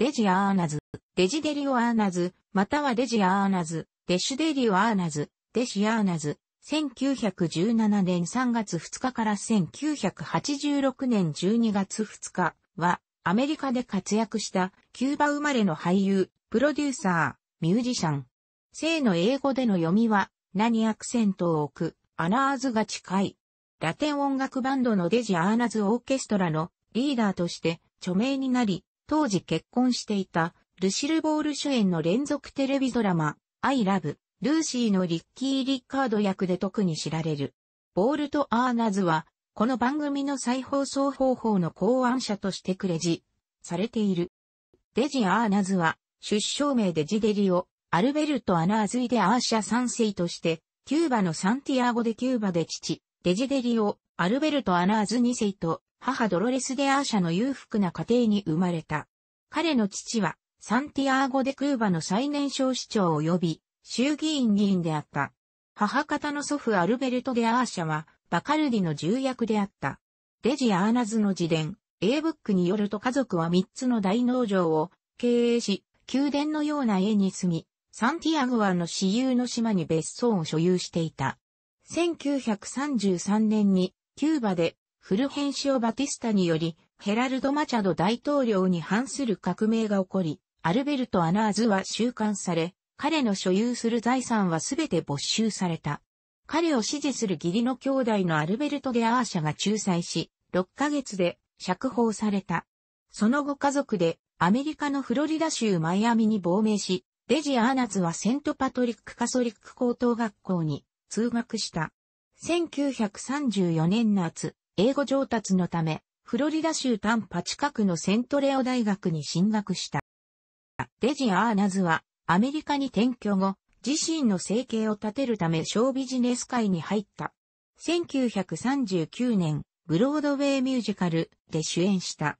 デジアーナズ、デジデリオアーナズ、またはデジアーナズ、デシュデリオアーナズ、デシアーナズ、1917年3月2日から1986年12月2日は、アメリカで活躍したキューバ生まれの俳優、プロデューサー、ミュージシャン。性の英語での読みは、何アクセントを置く、アナーズが近い。ラテン音楽バンドのデジアーナズオーケストラのリーダーとして著名になり、当時結婚していた、ルシル・ボール主演の連続テレビドラマ、I Love、ルーシーのリッキー・リッカード役で特に知られる。ボールとアーナズは、この番組の再放送方法の考案者としてクレジ、されている。デジ・アーナズは、出生名でジデリオ、アルベルト・アナーズイでアーシャ3世として、キューバのサンティアゴでキューバで父、デジデリオ、アルベルト・アナーズ2世と、母ドロレス・デ・アーシャの裕福な家庭に生まれた。彼の父は、サンティアーゴ・デ・クーバの最年少市長及び、衆議院議員であった。母方の祖父アルベルト・デ・アーシャは、バカルディの重役であった。デジ・アーナズの自伝、A ブックによると家族は3つの大農場を経営し、宮殿のような家に住み、サンティアゴ湾の私有の島に別荘を所有していた。1933年にキューバでフルヘンシオ・バティスタにより、ヘラルド・マチャド大統領に反する革命が起こり、アルベルト・アナーズは収監され、彼の所有する財産はすべて没収された。彼を支持する義理の兄弟のアルベルト・デ・アーシャが仲裁し、6ヶ月で釈放された。その後家族でアメリカのフロリダ州マイアミに亡命し、デジ・アーナズはセント・パトリック・カソリック高等学校に通学した。1934年夏、英語上達のため、フロリダ州タンパ近くのセントレオ大学に進学した。デジ・アーナズは、アメリカに転居後、自身の生計を立てるため小ビジネス界に入った。1939年、ブロードウェイミュージカルで主演した。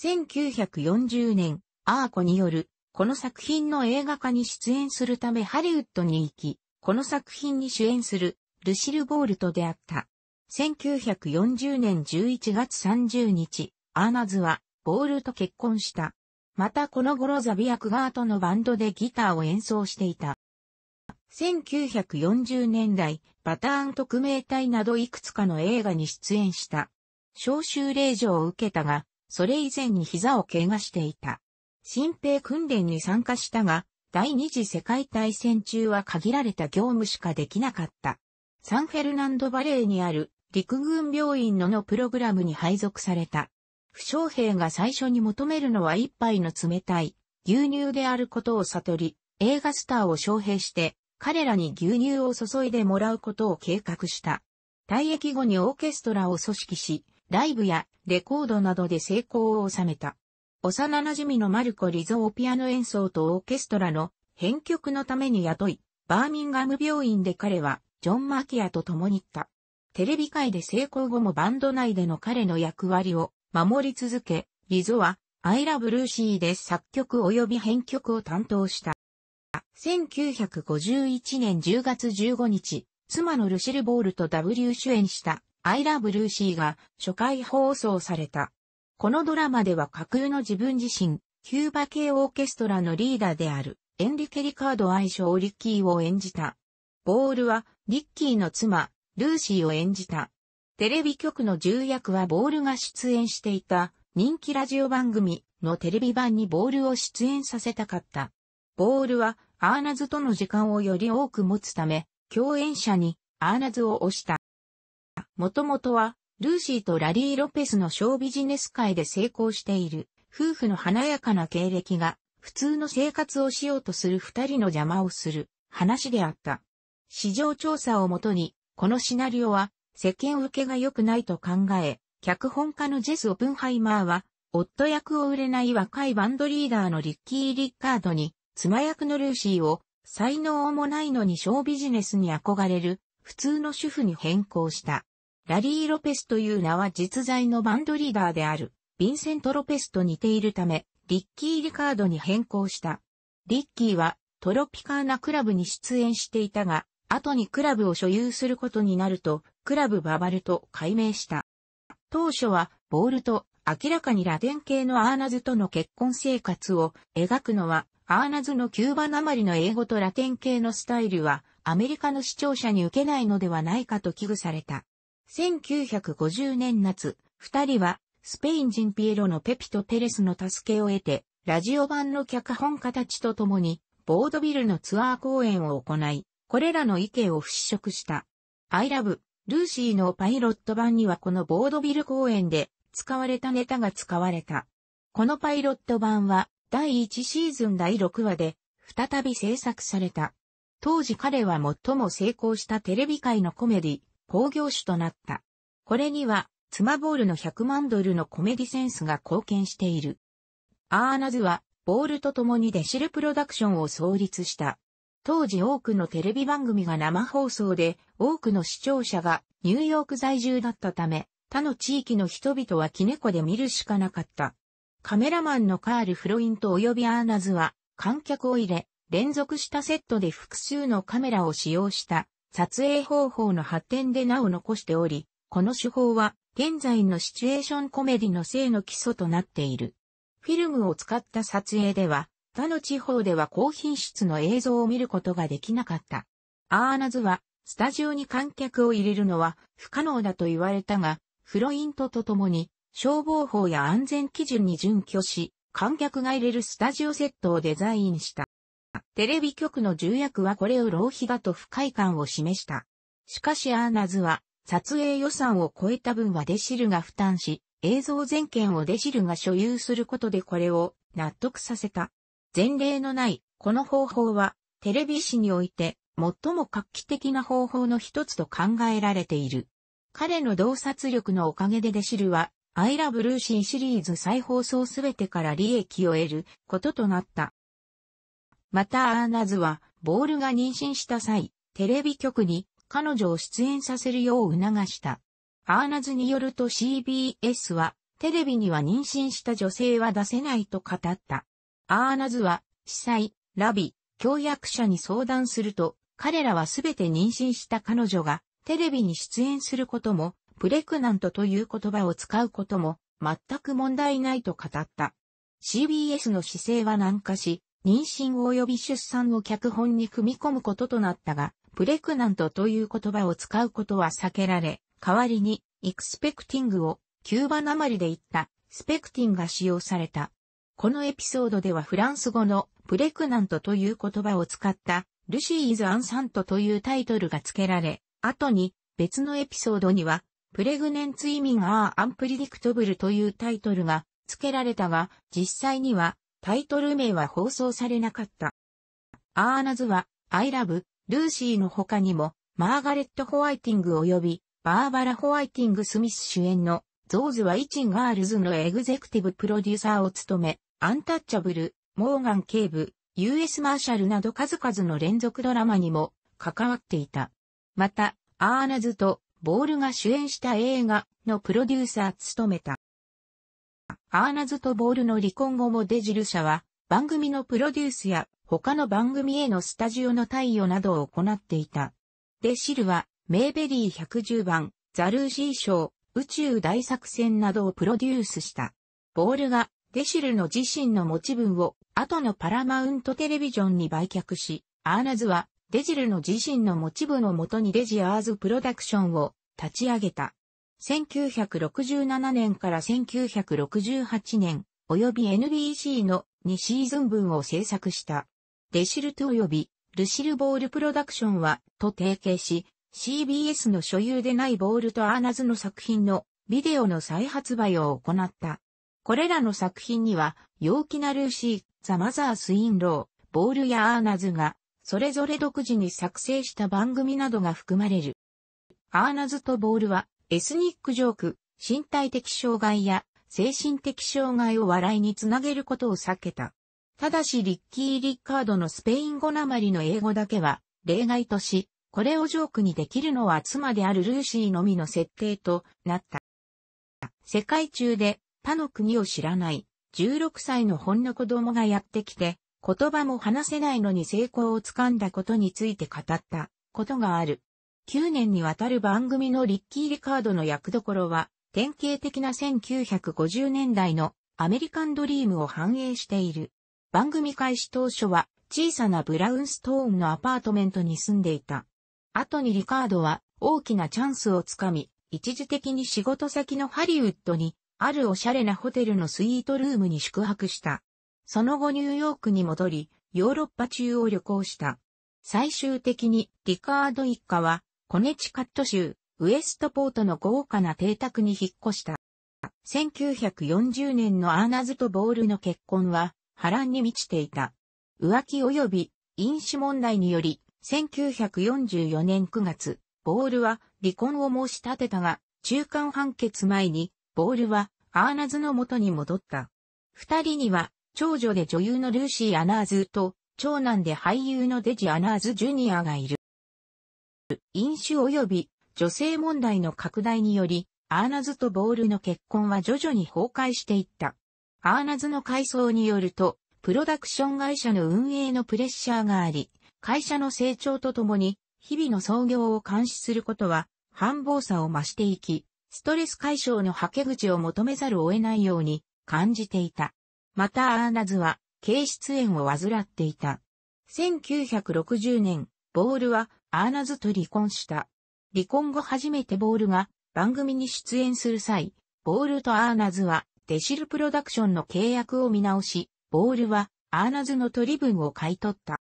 1940年、アーコによる、この作品の映画化に出演するためハリウッドに行き、この作品に主演するルシル・ボールと出会った。1940年11月30日、アーナズはボールと結婚した。またこの頃ザビアクガートのバンドでギターを演奏していた。1940年代、バターン特命隊などいくつかの映画に出演した。招集令状を受けたが、それ以前に膝を怪我していた。新兵訓練に参加したが、第二次世界大戦中は限られた業務しかできなかった。サンフェルナンドバレーにある陸軍病院ののプログラムに配属された。負傷兵が最初に求めるのは一杯の冷たい牛乳であることを悟り、映画スターを招聘して彼らに牛乳を注いでもらうことを計画した。退役後にオーケストラを組織し、ライブやレコードなどで成功を収めた。幼馴染のマルコ・リゾをピアノ演奏とオーケストラの編曲のために雇い、バーミンガム病院で彼はジョン・マキアと共に行った。テレビ界で成功後もバンド内での彼の役割を守り続け、リゾは、アイラブルーシーで作曲及び編曲を担当した。1951年10月15日、妻のルシル・ボールと W 主演したアイラブルーシーが初回放送された。このドラマでは架空の自分自身、キューバ系オーケストラのリーダーであるエンリケ・リカード愛称リッキーを演じた。ボールはリッキーの妻、ルーシーを演じた。テレビ局の重役はボールが出演していた人気ラジオ番組のテレビ版にボールを出演させたかった。ボールはアーナズとの時間をより多く持つため、共演者にアーナズを推した。もともとはルーシーとラリー・ロペスのショービジネス界で成功している夫婦の華やかな経歴が普通の生活をしようとする二人の邪魔をする話であった。市場調査をもとにこのシナリオは世間受けが良くないと考え、脚本家のジェス・オプンハイマーは、夫役を売れない若いバンドリーダーのリッキー・リッカードに、妻役のルーシーを、才能もないのにショービジネスに憧れる、普通の主婦に変更した。ラリー・ロペスという名は実在のバンドリーダーである、ヴィンセント・ロペスと似ているため、リッキー・リカードに変更した。リッキーは、トロピカーナクラブに出演していたが、後にクラブを所有することになると、クラブババルと改名した。当初は、ボールと明らかにラテン系のアーナズとの結婚生活を描くのは、アーナズのキューバなまりの英語とラテン系のスタイルは、アメリカの視聴者に受けないのではないかと危惧された。1950年夏、二人は、スペイン人ピエロのペピとペレスの助けを得て、ラジオ版の脚本家たちと共に、ボードビルのツアー公演を行い、これらの意見を払拭した。I Love ルーシーのパイロット版にはこのボードビル公演で使われたネタが使われた。このパイロット版は第1シーズン第6話で再び制作された。当時彼は最も成功したテレビ界のコメディ、興行主となった。これには、妻ボールの100万ドルのコメディセンスが貢献している。アーナズは、ボールと共にデシルプロダクションを創立した。当時多くのテレビ番組が生放送で、多くの視聴者がニューヨーク在住だったため、他の地域の人々はキネコで見るしかなかった。カメラマンのカール・フロイント及びアーナズは、観客を入れ、連続したセットで複数のカメラを使用した撮影方法の発展で名を残しており、この手法は現在のシチュエーションコメディの性の基礎となっている。フィルムを使った撮影では、他の地方では高品質の映像を見ることができなかった。アーナズは、スタジオに観客を入れるのは不可能だと言われたが、フロイントとともに、消防法や安全基準に準拠し、観客が入れるスタジオセットをデザインした。テレビ局の重役はこれを浪費だと不快感を示した。しかしアーナズは、撮影予算を超えた分はデシルが負担し、映像全権をデシルが所有することでこれを納得させた。前例のないこの方法はテレビ史において最も画期的な方法の一つと考えられている。彼の洞察力のおかげでデシルは、アイラブルーシーシリーズ再放送すべてから利益を得ることとなった。またアーナズは、ボールが妊娠した際、テレビ局に彼女を出演させるよう促した。アーナズによると CBS は、テレビには妊娠した女性は出せないと語った。アーナズは、司祭、ラビ、教約者に相談すると、彼らはすべて妊娠した彼女が、テレビに出演することも、プレクナントという言葉を使うことも、全く問題ないと語った。CBS の姿勢は難化し、妊娠及び出産を脚本に組み込むこととなったが、プレクナントという言葉を使うことは避けられ、代わりに、エクスペクティングを、キューバなまりで言った、スペクティンが使用された。このエピソードではフランス語のプレクナントという言葉を使ったルシーイズ・アンサントというタイトルが付けられ、後に別のエピソードにはプレグネンツ・イミン・アー・アンプリディクトブルというタイトルが付けられたが、実際にはタイトル名は放送されなかった。アーナズは、アイラブ、ルーシーの他にも、マーガレット・ホワイティング及び、バーバラ・ホワイティング・スミス主演の、ゾーズはイチン・ガールズのエグゼクティブプロデューサーを務め、アンタッチャブル、モーガン警部、US マーシャルなど数々の連続ドラマにも関わっていた。また、アーナズとボールが主演した映画のプロデューサー務めた。アーナズとボールの離婚後もデジル社は番組のプロデュースや他の番組へのスタジオの対応などを行っていた。デシルはメーベリー110番、ザルーシー賞、宇宙大作戦などをプロデュースした。ボールがデシルの自身の持ち分を後のパラマウントテレビジョンに売却し、アーナズはデジルの自身の持ち分をもとにデジアーズプロダクションを立ち上げた。1967年から1968年、及び NBC の2シーズン分を制作した。デシルト及びルシルボールプロダクションはと提携し、CBS の所有でないボールとアーナズの作品のビデオの再発売を行った。これらの作品には、陽気なルーシー、ザ・マザー・スインロー、ボールやアーナズが、それぞれ独自に作成した番組などが含まれる。アーナズとボールは、エスニックジョーク、身体的障害や精神的障害を笑いにつなげることを避けた。ただしリッキー・リッカードのスペイン語なまりの英語だけは例外とし、これをジョークにできるのは妻であるルーシーのみの設定となった。世界中で他の国を知らない、16歳のほんの子供がやってきて、言葉も話せないのに成功をつかんだことについて語ったことがある。9年にわたる番組のリッキー・リカードの役どころは、典型的な1950年代のアメリカンドリームを反映している。番組開始当初は小さなブラウンストーンのアパートメントに住んでいた。後にリカードは大きなチャンスをつかみ、一時的に仕事先のハリウッドにあるおしゃれなホテルのスイートルームに宿泊した。その後ニューヨークに戻り、ヨーロッパ中を旅行した。最終的にリカード一家は、コネチカット州、ウエストポートの豪華な邸宅に引っ越した。1940年のアーナズとボールの結婚は波乱に満ちていた。浮気及び飲酒問題により、1944年9月、ボールは離婚を申し立てたが、中間判決前にボールはアーナズの元に戻った。二人には、長女で女優のルーシー・アナーズと、長男で俳優のデジ・アナーズ・ジュニアがいる。飲酒及び女性問題の拡大により、アーナズとボールの結婚は徐々に崩壊していった。アーナズの階層によると、プロダクション会社の運営のプレッシャーがあり、会社の成長とともに、日々の創業を監視することは、繁忙さを増していき、ストレス解消の吐け口を求めざるを得ないように感じていた。またアーナズは、軽出炎を患っていた。1960年、ボールはアーナズと離婚した。離婚後初めてボールが番組に出演する際、ボールとアーナズはデシルプロダクションの契約を見直し、ボールはアーナズの取り分を買い取った。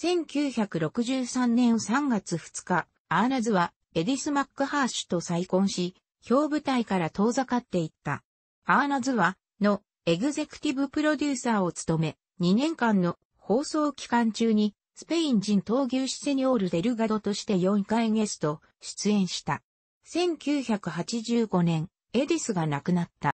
1963年3月2日、アーナズはエディス・マックハーシュと再婚し、表舞台から遠ざかっていった。アーナズは、のエグゼクティブプロデューサーを務め、2年間の放送期間中にスペイン人闘牛シセニオール・デルガドとして4回ゲスト出演した。1985年、エディスが亡くなった。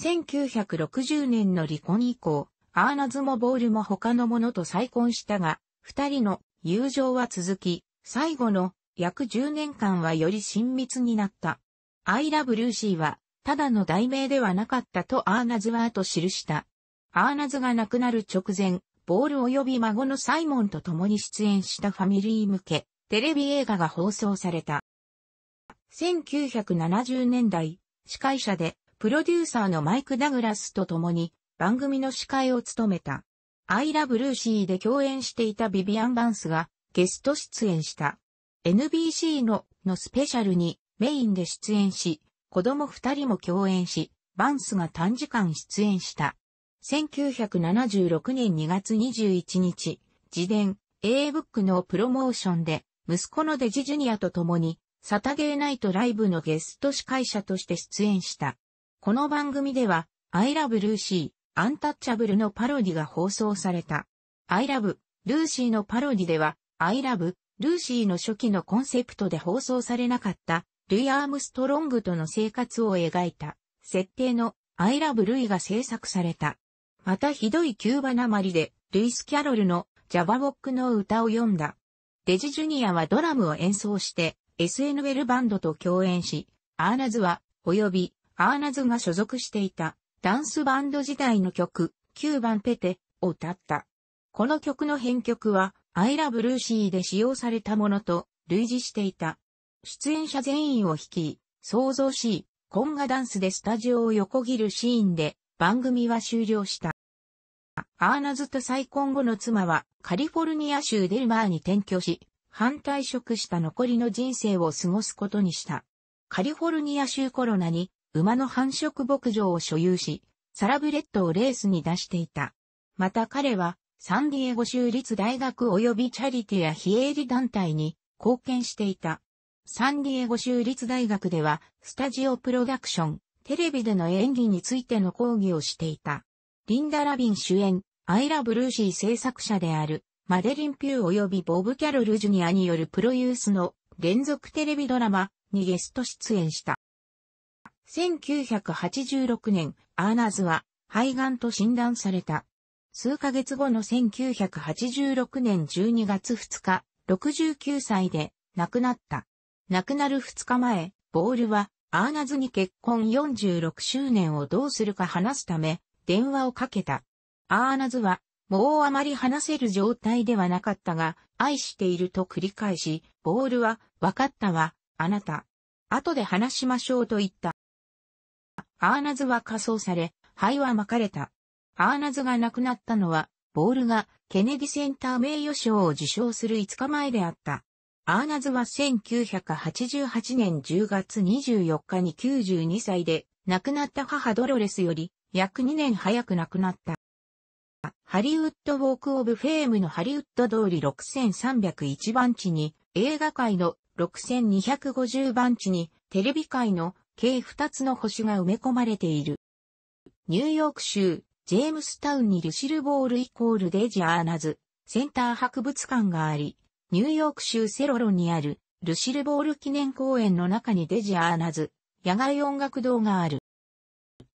1960年の離婚以降、アーナズもボールも他の者と再婚したが、二人の友情は続き、最後の約10年間はより親密になった。I love Lucy は、ただの題名ではなかったとアーナズはと記した。アーナズが亡くなる直前、ボール及び孫のサイモンと共に出演したファミリー向け、テレビ映画が放送された。1970年代、司会者で、プロデューサーのマイク・ダグラスと共に、番組の司会を務めた。アイラ・ブルーシーで共演していたビビアン・バンスが、ゲスト出演した。NBC ののスペシャルにメインで出演し、子供二人も共演し、バンスが短時間出演した。1976年2月21日、自伝 A ブックのプロモーションで、息子のデジジュニアと共に、サタゲーナイトライブのゲスト司会者として出演した。この番組では、I love Lucy、アンタッチャブルのパロディが放送された。I love ルーシーのパロディでは、I love ルーシーの初期のコンセプトで放送されなかった、ルイ・アームストロングとの生活を描いた、設定のアイラブ・ルイが制作された。またひどいキューバなまりで、ルイス・キャロルのジャバボックの歌を読んだ。デジ・ジュニアはドラムを演奏して、SNL バンドと共演し、アーナズは、及び、アーナズが所属していた、ダンスバンド時代の曲、キューバン・ペテを歌った。この曲の編曲は、アイラ・ブルーシーで使用されたものと類似していた。出演者全員を率い、創造し、コンガダンスでスタジオを横切るシーンで番組は終了した。アーナズと再婚後の妻はカリフォルニア州デルマーに転居し、反対職した残りの人生を過ごすことにした。カリフォルニア州コロナに馬の繁殖牧場を所有し、サラブレッドをレースに出していた。また彼はサンディエゴ州立大学及びチャリティや非営利団体に貢献していた。サンディエゴ州立大学では、スタジオプロダクション、テレビでの演技についての講義をしていた。リンダ・ラビン主演、アイラ・ブルーシー制作者である、マデリン・ピュー及びボブ・キャロル・ジュニアによるプロユースの連続テレビドラマにゲスト出演した。1986年、アーナーズは肺がんと診断された。数ヶ月後の1986年12月2日、69歳で亡くなった。亡くなる2日前、ボールは、アーナズに結婚46周年をどうするか話すため、電話をかけた。アーナズは、もうあまり話せる状態ではなかったが、愛していると繰り返し、ボールは、わかったわ、あなた。後で話しましょうと言った。アーナズは仮装され、灰は巻かれた。アーナズが亡くなったのは、ボールがケネディセンター名誉賞を受賞する5日前であった。アーナズは1988年10月24日に92歳で、亡くなった母ドロレスより約2年早く亡くなった。ハリウッドウォークオブフェームのハリウッド通り6301番地に映画界の6250番地にテレビ界の計2つの星が埋め込まれている。ニューヨーク州ジェームスタウンにルシルボールイコールデジャーナズ、センター博物館があり、ニューヨーク州セロロにある、ルシルボール記念公園の中にデジャーナズ、野外音楽堂がある。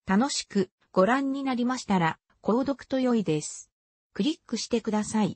楽しくご覧になりましたら、購読と良いです。クリックしてください。